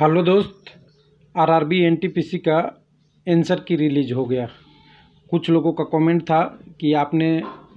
hello दोस्त R R B N T P C का answer की रिलीज हो गया कुछ लोगों का कमेंट था कि आपने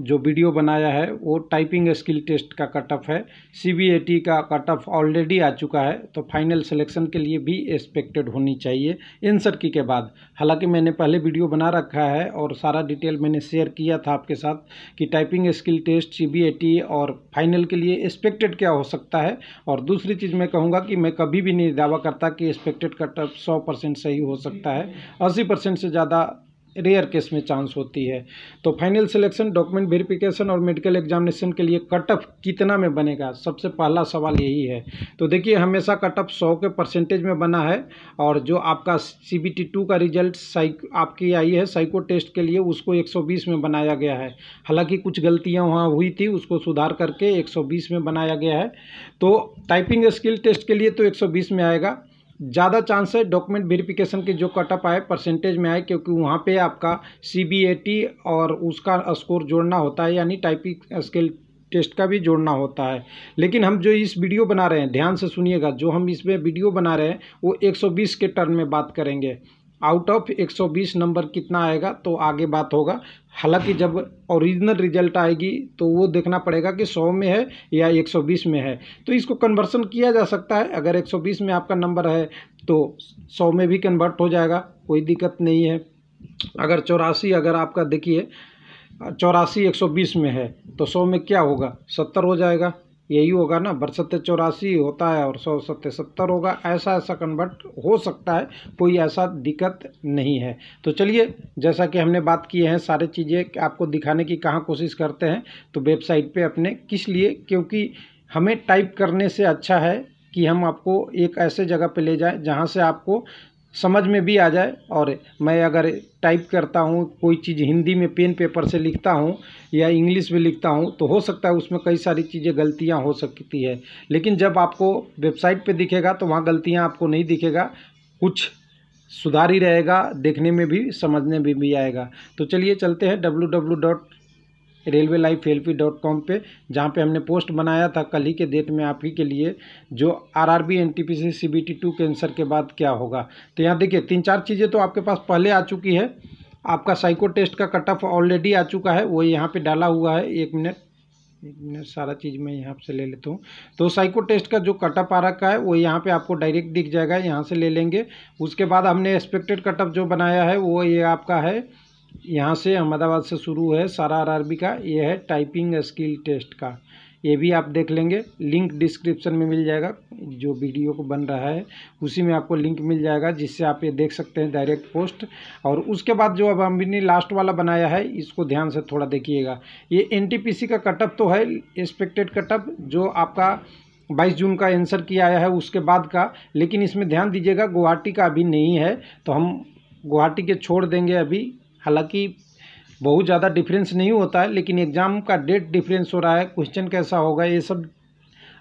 जो वीडियो बनाया है वो टाइपिंग स्किल टेस्ट का कट ऑफ है सी का कट ऑफ ऑलरेडी आ चुका है तो फाइनल सिलेक्शन के लिए भी एक्सपेक्टेड होनी चाहिए एंसर की के बाद हालांकि मैंने पहले वीडियो बना रखा है और सारा डिटेल मैंने शेयर किया था आपके साथ कि टाइपिंग स्किल टेस्ट सी और फाइनल के लिए एक्सपेक्टेड क्या हो सकता है और दूसरी चीज़ मैं कहूँगा कि मैं कभी भी नहीं दावा करता कि एक्सपेक्टेड कट ऑफ सौ सही हो सकता है अस्सी से ज़्यादा रेयर केस में चांस होती है तो फाइनल सिलेक्शन डॉक्यूमेंट वेरिफिकेशन और मेडिकल एग्जामिनेशन के लिए कट ऑफ कितना में बनेगा सबसे पहला सवाल यही है तो देखिए हमेशा कट ऑफ सौ के परसेंटेज में बना है और जो आपका सी बी टी टू का रिजल्ट साइक आपकी आई है साइको टेस्ट के लिए उसको एक सौ बीस में बनाया गया है हालांकि कुछ गलतियाँ वहाँ हुई थी उसको सुधार करके एक सौ बीस में बनाया गया है तो टाइपिंग स्किल टेस्ट के लिए तो एक सौ बीस में आएगा ज़्यादा चांस है डॉक्यूमेंट वेरिफिकेशन के जो कटअप आए परसेंटेज में आए क्योंकि वहाँ पे आपका सी और उसका स्कोर जोड़ना होता है यानी टाइपिंग स्किल टेस्ट का भी जोड़ना होता है लेकिन हम जो इस वीडियो बना रहे हैं ध्यान से सुनिएगा जो हम इसमें वीडियो बना रहे हैं वो 120 के टर्न में बात करेंगे आउट ऑफ 120 नंबर कितना आएगा तो आगे बात होगा हालांकि जब ओरिजिनल रिजल्ट आएगी तो वो देखना पड़ेगा कि 100 में है या 120 में है तो इसको कन्वर्सन किया जा सकता है अगर 120 में आपका नंबर है तो 100 में भी कन्वर्ट हो जाएगा कोई दिक्कत नहीं है अगर चौरासी अगर आपका देखिए चौरासी 120 में है तो 100 में क्या होगा 70 हो जाएगा यही होगा ना बरसत चौरासी होता है और सौ सत्य सत्तर होगा ऐसा ऐसा कन्वर्ट हो सकता है कोई ऐसा दिक्कत नहीं है तो चलिए जैसा कि हमने बात की है सारे चीज़ें आपको दिखाने की कहाँ कोशिश करते हैं तो वेबसाइट पे अपने किस लिए क्योंकि हमें टाइप करने से अच्छा है कि हम आपको एक ऐसे जगह पे ले जाएं जहाँ से आपको समझ में भी आ जाए और मैं अगर टाइप करता हूँ कोई चीज़ हिंदी में पेन पेपर से लिखता हूँ या इंग्लिश में लिखता हूँ तो हो सकता है उसमें कई सारी चीज़ें गलतियाँ हो सकती है लेकिन जब आपको वेबसाइट पे दिखेगा तो वहाँ गलतियाँ आपको नहीं दिखेगा कुछ सुधार ही रहेगा देखने में भी समझने में भी, भी आएगा तो चलिए चलते हैं W railway life L P dot com पर जहाँ पर हमने पोस्ट बनाया था कल ही के डेट में आप ही के लिए जो R R B N T P C C B T two cancer के बाद क्या होगा तो यहाँ देखिए तीन चार चीज़ें तो आपके पास पहले आ चुकी है आपका साइको टेस्ट का कट ऑफ ऑलरेडी आ चुका है वो यहाँ पर डाला हुआ है एक मिनट एक मिनट सारा चीज़ मैं यहाँ से ले लेता हूँ तो साइको टेस्ट का जो कटअप आ रखा है वो यहाँ पे आपको डायरेक्ट दिख जाएगा यहाँ से ले लेंगे उसके बाद हमने एक्सपेक्टेड कटअप जो बनाया है वो ये आपका है यहाँ से अहमदाबाद से शुरू है सारा आरआरबी का ये है टाइपिंग स्किल टेस्ट का ये भी आप देख लेंगे लिंक डिस्क्रिप्शन में मिल जाएगा जो वीडियो को बन रहा है उसी में आपको लिंक मिल जाएगा जिससे आप ये देख सकते हैं डायरेक्ट पोस्ट और उसके बाद जो अब हमने लास्ट वाला बनाया है इसको ध्यान से थोड़ा देखिएगा ये सी का कटअप तो है एक्सपेक्टेड कटअप जो आपका बाईस जून का आंसर किया आया है उसके बाद का लेकिन इसमें ध्यान दीजिएगा गुवाहाटी का अभी नहीं है तो हम गुवाहाटी के छोड़ देंगे अभी हालांकि बहुत ज़्यादा डिफरेंस नहीं होता है लेकिन एग्ज़ाम का डेट डिफरेंस हो रहा है क्वेश्चन कैसा होगा ये सब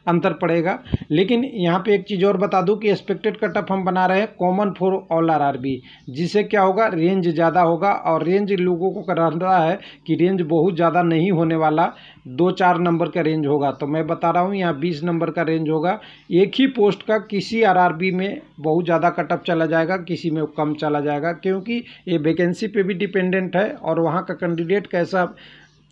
अंतर पड़ेगा लेकिन यहाँ पे एक चीज़ और बता दूँ कि एक्सपेक्टेड कट ऑफ हम बना रहे हैं common for all R R B जिससे क्या होगा रेंज ज़्यादा होगा और रेंज लोगों को कर रहा है कि रेंज बहुत ज़्यादा नहीं होने वाला दो चार नंबर का रेंज होगा तो मैं बता रहा हूँ यहाँ बीस नंबर का रेंज होगा एक ही पोस्ट का किसी आर आर बी में बहुत ज़्यादा कट ऑफ चला जाएगा किसी में कम चला जाएगा क्योंकि ये वैकेंसी पर भी डिपेंडेंट है और वहाँ का कैंडिडेट कैसा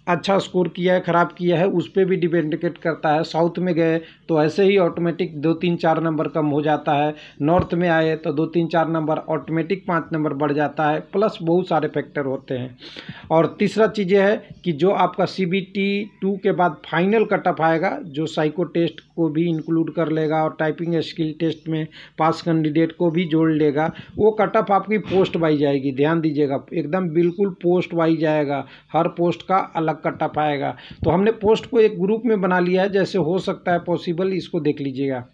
अच्छा स्कोर किया है ख़राब किया है उस पर भी डिपेंडिकेट करता है साउथ में गए तो ऐसे ही ऑटोमेटिक दो तीन चार नंबर कम हो जाता है नॉर्थ में आए तो दो तीन चार नंबर ऑटोमेटिक पाँच नंबर बढ़ जाता है प्लस बहुत सारे फैक्टर होते हैं और तीसरा चीज़ यह है कि जो आपका सी बी टी टू के बाद फाइनल कटअप आएगा जो साइको टेस्ट को भी इंक्लूड कर लेगा और टाइपिंग स्किल टेस्ट में पास कैंडिडेट को भी जोड़ लेगा वो कटअप आपकी पोस्ट वाइज आएगी ध्यान दीजिएगा एकदम बिल्कुल पोस्ट वाइज आएगा हर पोस्ट का अलग आपका टप आएगा तो हमने पोस्ट को एक ग्रुप में बना लिया है जैसे हो सकता है पॉसिबल इसको देख लीजिएगा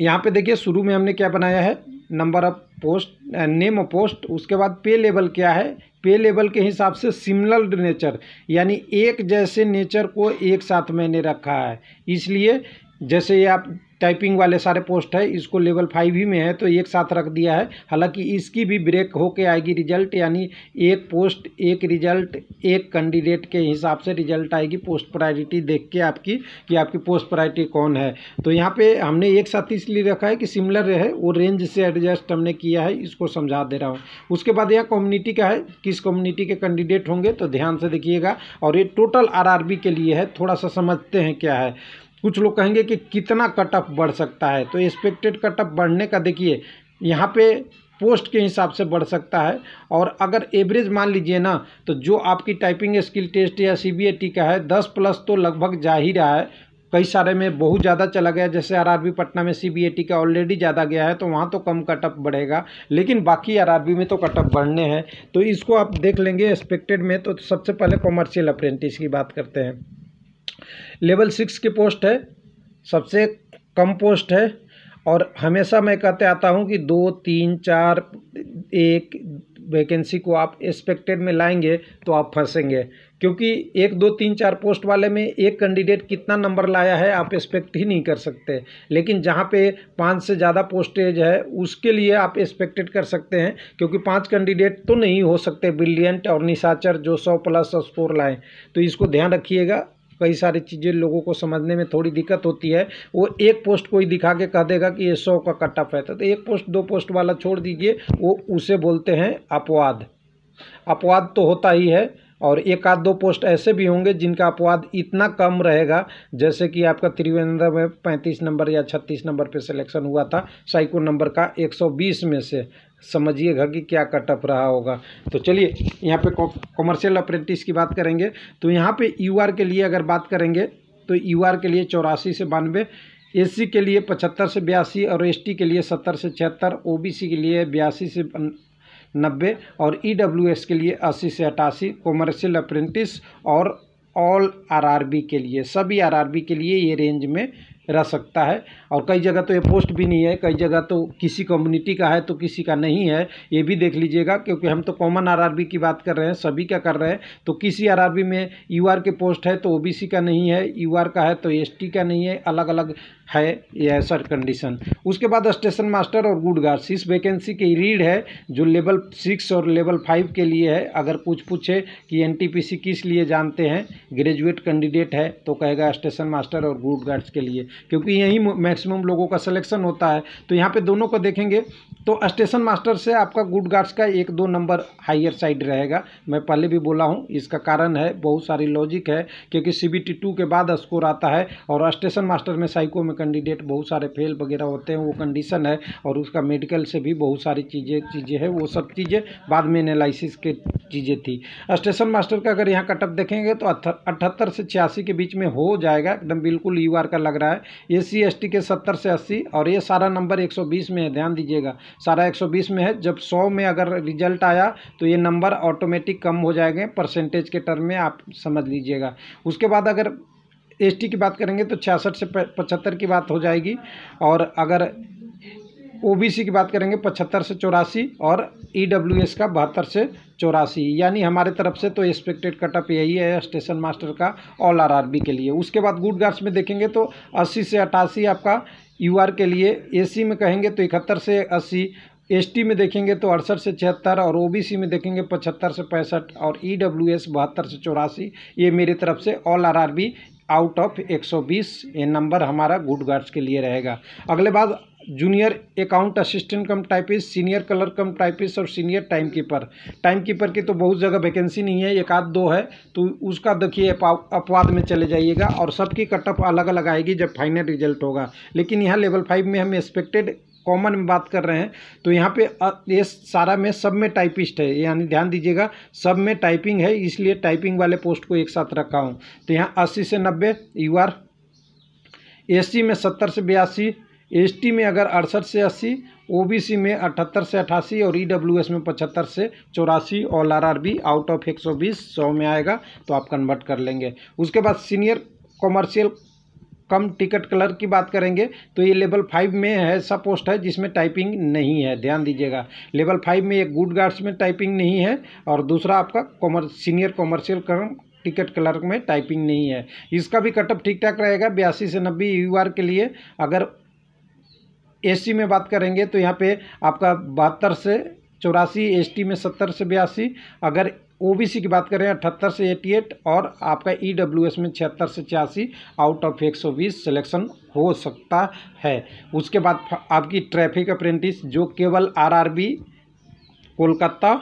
यहाँ पे देखिए शुरू में हमने क्या बनाया है number of post name of post उसके बाद पे लेवल क्या है पे लेवल के हिसाब से सिमिलर नेचर यानी एक जैसे नेचर को एक साथ मैंने रखा है इसलिए जैसे ये आप टाइपिंग वाले सारे पोस्ट है इसको लेवल फाइव ही में है तो एक साथ रख दिया है हालांकि इसकी भी ब्रेक होके आएगी रिजल्ट यानी एक पोस्ट एक रिजल्ट एक कैंडिडेट के हिसाब से रिजल्ट आएगी पोस्ट प्रायोरिटी देख के आपकी कि आपकी पोस्ट प्रायोरिटी कौन है तो यहाँ पे हमने एक साथ इसलिए रखा है कि सिमिलर है वो रेंज से एडजस्ट हमने किया है इसको समझा दे रहा हूँ उसके बाद यह कम्युनिटी का है किस कम्युनिटी के कैंडिडेट होंगे तो ध्यान से देखिएगा और ये टोटल आर के लिए है थोड़ा सा समझते हैं क्या है कुछ लोग कहेंगे कि कितना कट ऑफ बढ़ सकता है तो एक्सपेक्टेड कट ऑफ बढ़ने का देखिए यहाँ पे पोस्ट के हिसाब से बढ़ सकता है और अगर एवरेज मान लीजिए ना तो जो आपकी टाइपिंग स्किल टेस्ट या सी का है दस प्लस तो लगभग जा ही रहा है कई सारे में बहुत ज़्यादा चला गया जैसे आरआरबी पटना में सीबीएटी का ऑलरेडी ज़्यादा गया है तो वहाँ तो कम कटअप बढ़ेगा लेकिन बाकी आरआरबी में तो कटअप बढ़ने हैं तो इसको आप देख लेंगे एक्सपेक्टेड में तो सबसे पहले कॉमर्शियल अप्रेंटिस की बात करते हैं लेवल सिक्स की पोस्ट है सबसे कम पोस्ट है और हमेशा मैं कहते आता हूँ कि दो तीन चार एक वैकेंसी को आप एक्सपेक्टेड में लाएंगे तो आप फंसेंगे क्योंकि एक दो तीन चार पोस्ट वाले में एक कैंडिडेट कितना नंबर लाया है आप एक्सपेक्ट ही नहीं कर सकते लेकिन जहाँ पे पाँच से ज़्यादा पोस्टेज है उसके लिए आप एक्सपेक्टेड कर सकते हैं क्योंकि पांच कैंडिडेट तो नहीं हो सकते ब्रिलियंट और निशाचर जो सौ प्लस स्कोर लाएँ तो इसको ध्यान रखिएगा कई सारी चीज़ें लोगों को समझने में थोड़ी दिक्कत होती है वो एक पोस्ट कोई दिखा के कह देगा कि ये सौ का कट ऑफ है तो, तो एक पोस्ट दो पोस्ट वाला छोड़ दीजिए वो उसे बोलते हैं अपवाद अपवाद तो होता ही है और एक आध दो पोस्ट ऐसे भी होंगे जिनका अपवाद इतना कम रहेगा जैसे कि आपका त्रिवेंद्र में पैंतीस नंबर या छत्तीस नंबर पे सिलेक्शन हुआ था साइको नंबर का 120 में से समझिएगा कि क्या कटअप रहा होगा तो चलिए यहाँ पे कॉमर्शियल अप्रेंटिस की बात करेंगे तो यहाँ पे यूआर के लिए अगर बात करेंगे तो यूआर के लिए चौरासी से बानवे एससी के लिए पचहत्तर से बयासी और एसटी के लिए सत्तर से छिहत्तर ओबीसी के लिए बयासी से नब्बे और ई e के लिए अस्सी से अट्ठासी कॉमर्शियल अप्रेंटिस और ऑल आर के लिए सभी आर के लिए ये रेंज में रह सकता है और कई जगह तो ये पोस्ट भी नहीं है कई जगह तो किसी कम्युनिटी का है तो किसी का नहीं है ये भी देख लीजिएगा क्योंकि हम तो कॉमन आरआरबी की बात कर रहे हैं सभी का कर रहे हैं तो किसी आरआरबी में यूआर के पोस्ट है तो ओबीसी का नहीं है यूआर का है तो एसटी का नहीं है अलग अलग है ये सर कंडीशन उसके बाद स्टेशन मास्टर और गुड गार्ड्स इस वैकेंसी की रीड है जो लेवल सिक्स और लेवल फाइव के लिए है अगर कुछ पूछे कि एन किस लिए जानते हैं ग्रेजुएट कैंडिडेट है तो कहेगा स्टेशन मास्टर और गुड गार्ड्स के लिए क्योंकि यहीं मैक्सिमम लोगों का सिलेक्शन होता है तो यहाँ पे दोनों को देखेंगे तो स्टेशन मास्टर से आपका गुड गार्ड्स का एक दो नंबर हायर साइड रहेगा मैं पहले भी बोला हूँ इसका कारण है बहुत सारी लॉजिक है क्योंकि सी बी के बाद स्कोर आता है और स्टेशन मास्टर में साइको में कैंडिडेट बहुत सारे फेल वगैरह होते हैं वो कंडीशन है और उसका मेडिकल से भी बहुत सारी चीज़ें चीज़ें हैं वो सब चीज़ें बाद में एनालिसिस के चीज़ें थी स्टेशन मास्टर का अगर यहाँ कटअप देखेंगे तो अठहत्तर से छियासी के बीच में हो जाएगा एकदम बिल्कुल यू का लग रहा है ए सी एस टी के सत्तर से अस्सी और ये सारा नंबर एक सौ बीस में है ध्यान दीजिएगा सारा एक सौ बीस में है जब सौ में अगर रिजल्ट आया तो ये नंबर ऑटोमेटिक कम हो जाएंगे परसेंटेज के टर्म में आप समझ लीजिएगा उसके बाद अगर एसटी की बात करेंगे तो छियासठ से पचहत्तर की बात हो जाएगी और अगर ओबीसी की बात करेंगे पचहत्तर से चौरासी और ईडब्ल्यूएस का बहत्तर से चौरासी यानी हमारे तरफ से तो एक्सपेक्टेड कटअप यही है स्टेशन मास्टर का ऑल आरआरबी के लिए उसके बाद गुड गार्ड्स में देखेंगे तो अस्सी से अट्ठासी आपका यूआर के लिए एसी में कहेंगे तो इकहत्तर से अस्सी एसटी में देखेंगे तो अड़सठ से छिहत्तर और ओबीसी में देखेंगे पचहत्तर से पैंसठ और ईडब्ल्यूएस e बहत्तर से चौरासी ये मेरी तरफ से all R R B out of 120 ये नंबर हमारा गुड गार्ड्स के लिए रहेगा अगले बाद junior account assistant cum typist senior clerk cum typist और senior time keeper time keeper की तो बहुत जगह वैकेंसी नहीं है एक आध दो है तो उसका देखिए अपवाद में चले जाइएगा और सबकी कटअप अलग अलग आएगी जब फाइनल रिजल्ट होगा लेकिन यहाँ लेवल फाइव में हम एक्सपेक्टेड कॉमन में बात कर रहे हैं तो यहाँ पे ये सारा में सब में टाइपिस्ट है यानी ध्यान दीजिएगा सब में टाइपिंग है इसलिए टाइपिंग वाले पोस्ट को एक साथ रखा हूँ तो यहाँ अस्सी से नब्बे यू आर एस में सत्तर से बयासी एसटी में अगर अड़सठ से अस्सी ओबीसी में अठहत्तर से अठासी और ईडब्ल्यूएस में पचहत्तर से चौरासी और आरआरबी आउट ऑफ एक सौ बीस सौ में आएगा तो आप कन्वर्ट कर लेंगे उसके बाद senior commercial cum ticket clerk की बात करेंगे तो ये लेवल फाइव में है ऐसा पोस्ट है जिसमें टाइपिंग नहीं है ध्यान दीजिएगा लेवल फाइव में एक गुड गार्ड्स में टाइपिंग नहीं है और दूसरा आपका कॉमर senior commercial cum ticket clerk में टाइपिंग नहीं है इसका भी कटअप ठीक ठाक रहेगा बयासी से नब्बे यू के लिए अगर एसी में बात करेंगे तो यहाँ पे आपका बहत्तर से चौरासी एसटी में सत्तर से बयासी अगर ओबीसी की बात करें अठहत्तर से एटी एट और आपका ईडब्ल्यूएस e में छिहत्तर से छियासी आउट ऑफ एक सौ बीस सिलेक्शन हो सकता है उसके बाद आपकी ट्रैफिक अप्रेंटिस जो केवल आरआरबी कोलकाता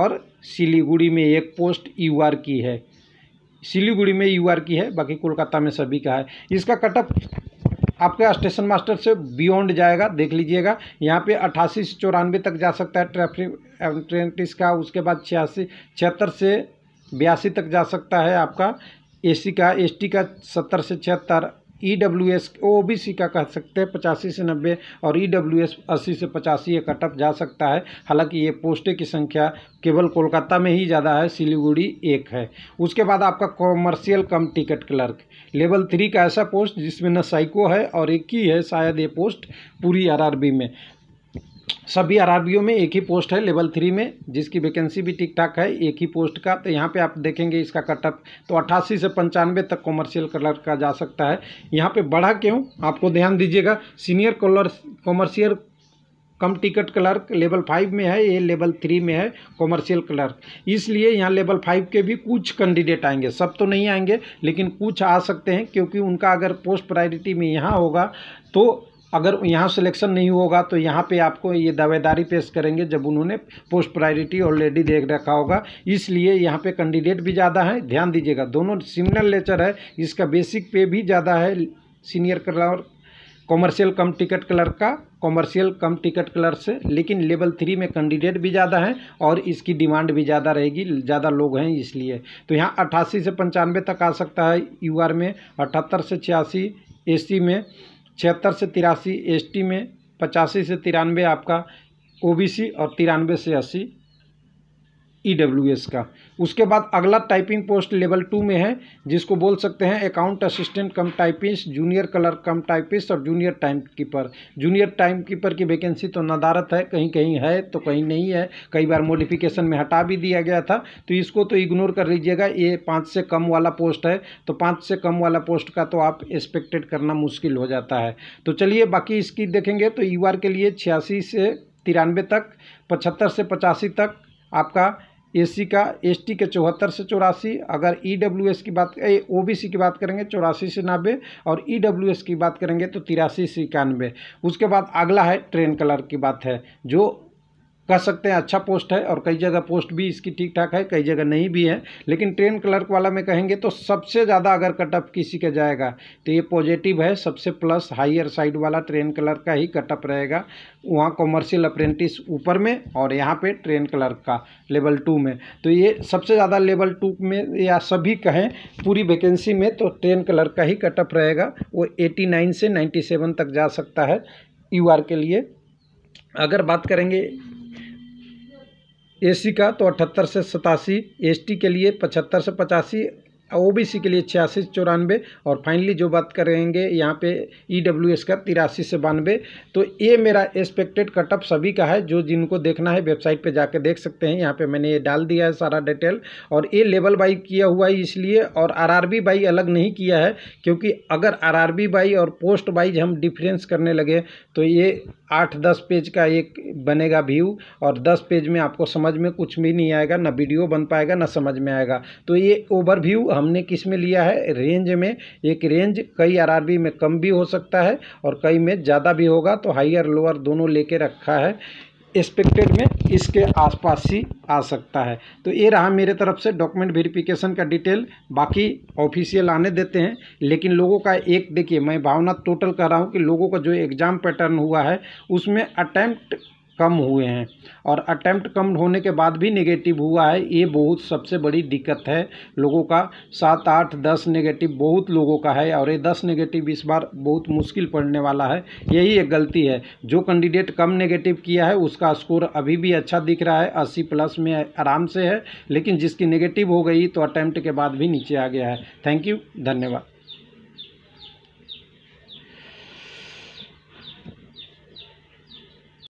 और सिलीगुड़ी में एक पोस्ट यूआर की है सिलीगुड़ी में यूआर की है बाकी कोलकाता में सभी का है इसका कटअप आपका स्टेशन मास्टर से बियॉन्ड जाएगा देख लीजिएगा यहाँ पे अट्ठासी से चौरानवे तक जा सकता है ट्रैफिक अप्रेंटिस का उसके बाद छियासी छिहत्तर से बयासी तक जा सकता है आपका एसी का एसटी का सत्तर से छिहत्तर E W S O B C का कह सकते हैं पचासी से नब्बे और ई डब्ल्यू एस अस्सी से पचासी ये कटअप जा सकता है हालांकि ये पोस्टें की संख्या केवल कोलकाता में ही ज़्यादा है सिलीगुड़ी एक है उसके बाद आपका commercial cum ticket clerk level three का ऐसा पोस्ट जिसमें न साइको है और एक ही है शायद ये पोस्ट पूरी आर में सभी आर में एक ही पोस्ट है लेवल थ्री में जिसकी वैकेंसी भी ठीक ठाक है एक ही पोस्ट का तो यहाँ पे आप देखेंगे इसका कटअप तो अट्ठासी से पंचानवे तक कॉमर्शियल कलर का जा सकता है यहाँ पे बढ़ा क्यों आपको ध्यान दीजिएगा senior clerk commercial cum ticket clerk level five में है ये लेवल थ्री में है कॉमर्शियल क्लर्क इसलिए यहाँ लेवल फाइव के भी कुछ कैंडिडेट आएंगे सब तो नहीं आएंगे लेकिन कुछ आ सकते हैं क्योंकि उनका अगर पोस्ट प्रायोरिटी में यहाँ होगा तो अगर यहाँ सिलेक्शन नहीं होगा तो यहाँ पे आपको ये दावेदारी पेश करेंगे जब उन्होंने पोस्ट प्रायोरिटी ऑलरेडी देख रखा होगा इसलिए यहाँ पे कैंडिडेट भी ज़्यादा है ध्यान दीजिएगा दोनों सिमिलर लेचर है इसका बेसिक पे भी ज़्यादा है senior clerk commercial cum ticket clerk का कॉमर्शियल कम टिकट क्लर्क से लेकिन लेवल थ्री में कैंडिडेट भी ज़्यादा हैं और इसकी डिमांड भी ज़्यादा रहेगी ज़्यादा लोग हैं इसलिए तो यहाँ अट्ठासी से पंचानवे तक आ सकता है यू में अठहत्तर से छियासी एसी में छिहत्तर से तिरासी एसटी में पचासी से तिरानवे आपका ओबीसी और तिरानवे से अस्सी ई डब्ल्यू एस का उसके बाद अगला टाइपिंग पोस्ट लेवल टू में है जिसको बोल सकते हैं account assistant cum typist junior clerk cum typist और junior time keeper junior time keeper की वैकेंसी तो नदारत है कहीं कहीं है तो कहीं नहीं है कई बार मोडिफिकेशन में हटा भी दिया गया था तो इसको तो इग्नोर कर लीजिएगा ये पाँच से कम वाला पोस्ट है तो पाँच से कम वाला पोस्ट का तो आप एक्सपेक्टेड करना मुश्किल हो जाता है तो चलिए बाकी इसकी देखेंगे तो यू e के लिए छियासी से तिरानवे तक पचहत्तर से पचासी तक आपका एसी का एसटी के चौहत्तर से चौरासी अगर ईडब्ल्यूएस e की बात ओबीसी की बात करेंगे चौरासी से नब्बे और ईडब्ल्यूएस e की बात करेंगे तो तिरासी से इक्यानवे उसके बाद अगला है ट्रेन कलर की बात है जो कह सकते हैं अच्छा पोस्ट है और कई जगह पोस्ट भी इसकी ठीक ठाक है कई जगह नहीं भी है लेकिन ट्रेन क्लर्क वाला में कहेंगे तो सबसे ज़्यादा अगर कटअप किसी का जाएगा तो ये पॉजिटिव है सबसे प्लस हायर साइड वाला ट्रेन क्लर्क का ही कटअप रहेगा वहाँ कॉमर्शियल अप्रेंटिस ऊपर में और यहाँ पे ट्रेन क्लर्क का लेवल टू में तो ये सबसे ज़्यादा लेवल टू में या सभी कहें पूरी वैकेंसी में तो ट्रेन क्लर्क का ही कटअप रहेगा वो एटी नाइन से नाइन्टी सेवन तक जा सकता है यू के लिए अगर बात करेंगे ए सी का तो अठहत्तर से सतासी एस टी के लिए पचहत्तर से पचासी ओबीसी के लिए छियासी चौरानवे और फाइनली जो बात करेंगे यहाँ पे ईडब्ल्यूएस e का तिरासी से बानवे तो ये मेरा एक्सपेक्टेड कटअप सभी का है जो जिनको देखना है वेबसाइट पे जाके देख सकते हैं यहाँ पे मैंने ये डाल दिया है सारा डिटेल और ये लेवल बाई किया हुआ है इसलिए और आर बाई अलग नहीं किया है क्योंकि अगर आर बाई और पोस्ट बाइज हम डिफ्रेंस करने लगे तो ये आठ दस पेज का एक बनेगा व्यू और दस पेज में आपको समझ में कुछ भी नहीं आएगा ना वीडियो बन पाएगा ना समझ में आएगा तो ये ओवर हम हमने किस में लिया है रेंज में एक रेंज कई आरआरबी में कम भी हो सकता है और कई में ज़्यादा भी होगा तो हाइयर लोअर दोनों लेके रखा है एक्सपेक्टेड में इसके आसपास ही आ सकता है तो ये रहा मेरे तरफ से डॉक्यूमेंट वेरिफिकेशन का डिटेल बाकी ऑफिशियल आने देते हैं लेकिन लोगों का एक देखिए मैं भावना टोटल कह रहा हूँ कि लोगों का जो एग्ज़ाम पैटर्न हुआ है उसमें अटैम्प्ट कम हुए हैं और अटैम्प्ट कम होने के बाद भी नेगेटिव हुआ है ये बहुत सबसे बड़ी दिक्कत है लोगों का सात आठ दस नेगेटिव बहुत लोगों का है और ये दस नेगेटिव इस बार बहुत मुश्किल पड़ने वाला है यही एक गलती है जो कैंडिडेट कम नेगेटिव किया है उसका स्कोर अभी भी अच्छा दिख रहा है अस्सी प्लस में आराम से है लेकिन जिसकी नेगेटिव हो गई तो अटैम्प्ट के बाद भी नीचे आ गया है थैंक यू धन्यवाद